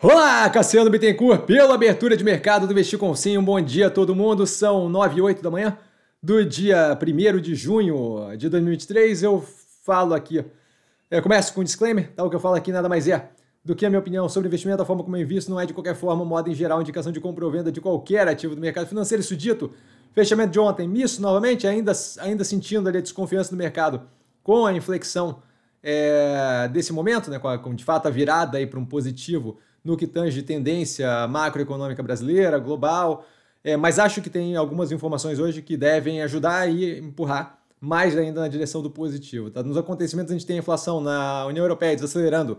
Olá, Cassiano Bittencourt, pela abertura de mercado do Vestir com Sim. Um bom dia a todo mundo. São 9 e 8 da manhã do dia 1 de junho de 2023. Eu falo aqui, eu começo com um disclaimer, tá? O que eu falo aqui nada mais é do que a minha opinião sobre investimento, a forma como eu invisto, não é de qualquer forma, moda em geral, indicação de compra ou venda de qualquer ativo do mercado financeiro. Isso dito, fechamento de ontem, misto novamente, ainda, ainda sentindo ali a desconfiança do mercado com a inflexão é, desse momento, né? Com, a, com de fato a virada aí para um positivo no que tange tendência macroeconômica brasileira, global, é, mas acho que tem algumas informações hoje que devem ajudar e empurrar mais ainda na direção do positivo. Tá? Nos acontecimentos, a gente tem a inflação na União Europeia desacelerando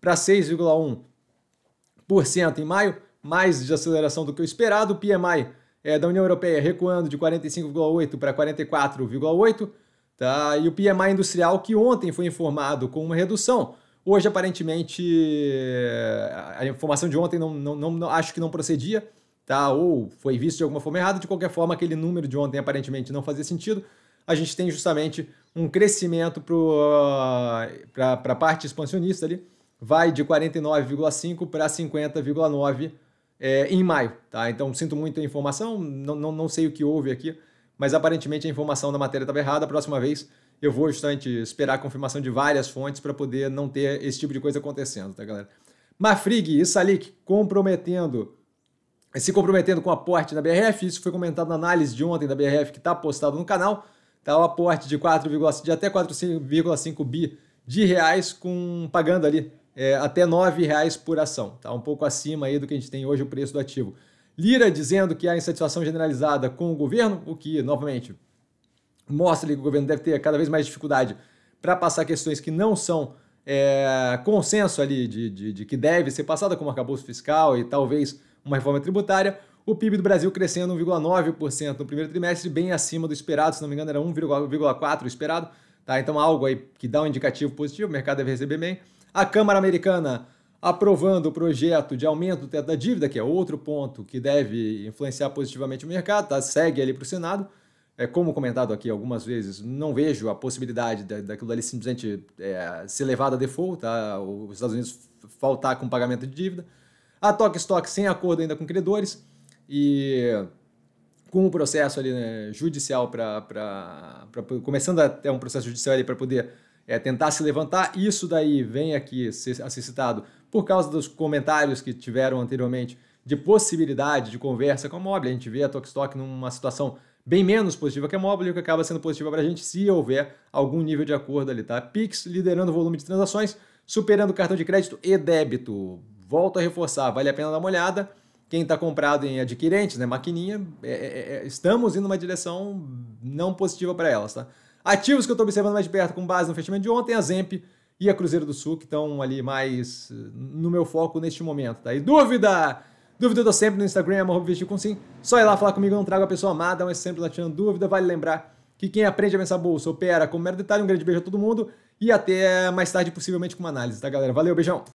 para 6,1% em maio, mais desaceleração do que o esperado. O PMI é, da União Europeia recuando de 45,8 para 44,8. Tá? E o PMI industrial, que ontem foi informado com uma redução, Hoje, aparentemente, a informação de ontem não, não, não, não acho que não procedia, tá? Ou foi visto de alguma forma errada. De qualquer forma, aquele número de ontem aparentemente não fazia sentido. A gente tem justamente um crescimento para ah, a parte expansionista ali, vai de 49,5 para 50,9 é, em maio, tá? Então sinto muito a informação, não, não, não sei o que houve aqui, mas aparentemente a informação da matéria estava errada. A próxima vez eu vou justamente esperar a confirmação de várias fontes para poder não ter esse tipo de coisa acontecendo, tá, galera? Mafrig e Salik comprometendo, se comprometendo com o aporte na BRF, isso foi comentado na análise de ontem da BRF que está postado no canal, tá o aporte de 4, de até 4,5 bi de reais com pagando ali é, até 9 reais por ação, tá um pouco acima aí do que a gente tem hoje o preço do ativo. Lira dizendo que há insatisfação generalizada com o governo, o que novamente mostra que o governo deve ter cada vez mais dificuldade para passar questões que não são é, consenso ali de, de, de, que deve ser passada, como arcabouço fiscal e talvez uma reforma tributária, o PIB do Brasil crescendo 1,9% no primeiro trimestre, bem acima do esperado, se não me engano era 1,4% esperado, tá? então algo aí que dá um indicativo positivo, o mercado deve receber bem. A Câmara Americana aprovando o projeto de aumento do teto da dívida, que é outro ponto que deve influenciar positivamente o mercado, tá? segue ali para o Senado é, como comentado aqui algumas vezes, não vejo a possibilidade da, daquilo ali simplesmente é, ser levado a default, tá? os Estados Unidos faltar com pagamento de dívida. A Tok Stock sem acordo ainda com credores e com o processo ali né, judicial para começando até um processo judicial ali para poder é, tentar se levantar. Isso daí vem aqui a ser citado por causa dos comentários que tiveram anteriormente de possibilidade de conversa com a Mobile. A gente vê a Tokstok numa situação bem menos positiva que a Mobile, que acaba sendo positiva para a gente se houver algum nível de acordo ali, tá? Pix liderando o volume de transações, superando cartão de crédito e débito. Volto a reforçar, vale a pena dar uma olhada. Quem está comprado em adquirentes, né, maquininha, é, é, é, estamos indo numa direção não positiva para elas, tá? Ativos que eu estou observando mais de perto com base no fechamento de ontem, a Zemp e a Cruzeiro do Sul, que estão ali mais eh, no meu foco neste momento, tá? E dúvida! Dúvida eu tô sempre no Instagram, é com sim. Só ir lá falar comigo, eu não trago a pessoa amada, mas sempre lá tirando dúvida. Vale lembrar que quem aprende a pensar bolsa opera com mero detalhe. Um grande beijo a todo mundo e até mais tarde, possivelmente, com uma análise, tá, galera? Valeu, beijão!